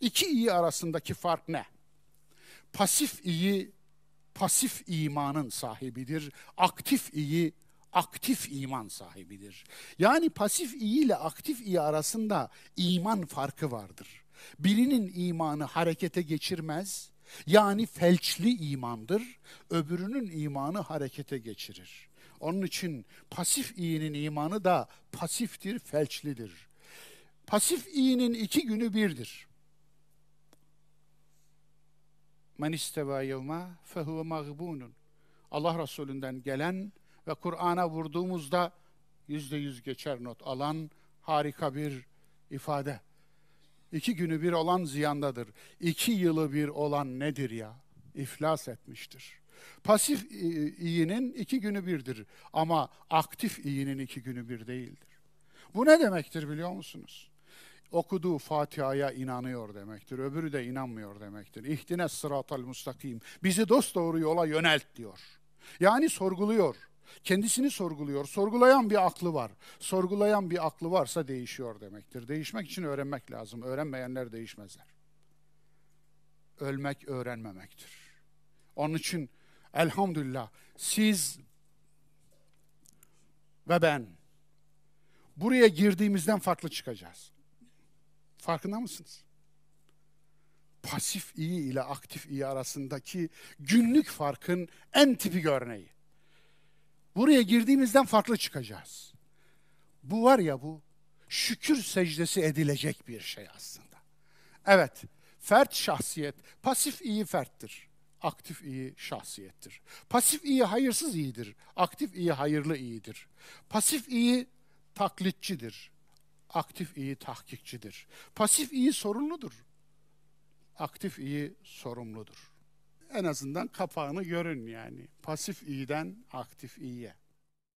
İki iyi arasındaki fark ne? Pasif iyi pasif imanın sahibidir. Aktif iyi aktif iman sahibidir. Yani pasif iyi ile aktif iyi arasında iman farkı vardır. Birinin imanı harekete geçirmez, yani felçli imandır. Öbürünün imanı harekete geçirir. Onun için pasif iyinin imanı da pasiftir, felçlidir. Pasif iyinin iki günü birdir. Men isteva yevme fehuve mağbunun. Allah Resulü'nden gelen ve Kur'an'a vurduğumuzda yüzde yüz geçer not alan harika bir ifade. İki günü bir olan ziyandadır. İki yılı bir olan nedir ya? İflas etmiştir. Pasif iyinin iki günü birdir ama aktif iyinin iki günü bir değildir. Bu ne demektir biliyor musunuz? okuduğu Fatiha'ya inanıyor demektir. Öbürü de inanmıyor demektir. İhtine sıratal mustakim. Bizi dost doğru yola yönelt diyor. Yani sorguluyor. Kendisini sorguluyor. Sorgulayan bir aklı var. Sorgulayan bir aklı varsa değişiyor demektir. Değişmek için öğrenmek lazım. Öğrenmeyenler değişmezler. Ölmek öğrenmemektir. Onun için elhamdülillah siz ve ben buraya girdiğimizden farklı çıkacağız. Farkında mısınız? Pasif iyi ile aktif iyi arasındaki günlük farkın en tipi örneği. Buraya girdiğimizden farklı çıkacağız. Bu var ya bu şükür secdesi edilecek bir şey aslında. Evet, fert şahsiyet, pasif iyi ferttir. Aktif iyi şahsiyettir. Pasif iyi hayırsız iyidir. Aktif iyi hayırlı iyidir. Pasif iyi taklitçidir aktif iyi tahkikçidir. Pasif iyi sorumludur. Aktif iyi sorumludur. En azından kapağını görün yani. Pasif iyiden aktif iyiye.